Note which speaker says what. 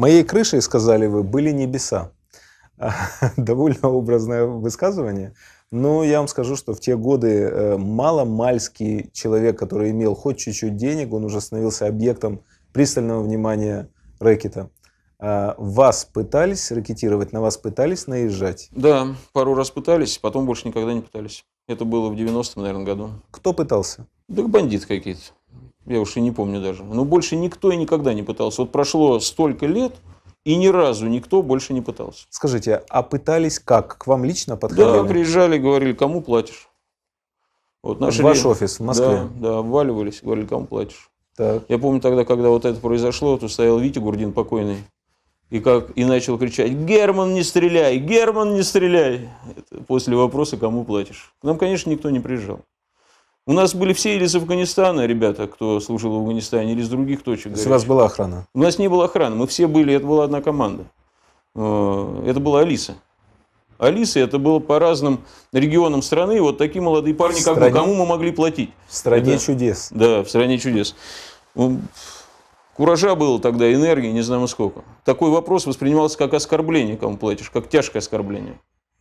Speaker 1: Моей крышей, сказали вы, были небеса. Довольно образное высказывание. Но я вам скажу, что в те годы э, мало-мальский человек, который имел хоть чуть-чуть денег, он уже становился объектом пристального внимания рэкета. А, вас пытались ракетировать, на вас пытались наезжать?
Speaker 2: Да, пару раз пытались, потом больше никогда не пытались. Это было в 90-м, наверное, году. Кто пытался? Да бандит какие-то я уж и не помню даже, но больше никто и никогда не пытался. Вот прошло столько лет, и ни разу никто больше не пытался.
Speaker 1: Скажите, а пытались как? К вам лично подходили? Да,
Speaker 2: приезжали, говорили, кому платишь? Вот наш Ваш рей... офис в Москве? Да, да, обваливались, говорили, кому платишь. Так. Я помню тогда, когда вот это произошло, то стоял Витя Гурдин покойный, и, как, и начал кричать, Герман, не стреляй, Герман, не стреляй, это после вопроса, кому платишь. К нам, конечно, никто не приезжал. У нас были все или из Афганистана ребята, кто служил в Афганистане, или из других точек. То у вас
Speaker 1: была охрана?
Speaker 2: У нас не было охраны, мы все были, это была одна команда. Э, это была Алиса. Алиса, это было по разным регионам страны, вот такие молодые парни, в как бы, кому мы могли платить. В стране это, чудес. Да, в стране чудес. Ну, куража было тогда, энергии, не знаю сколько. Такой вопрос воспринимался как оскорбление, кому платишь, как тяжкое оскорбление.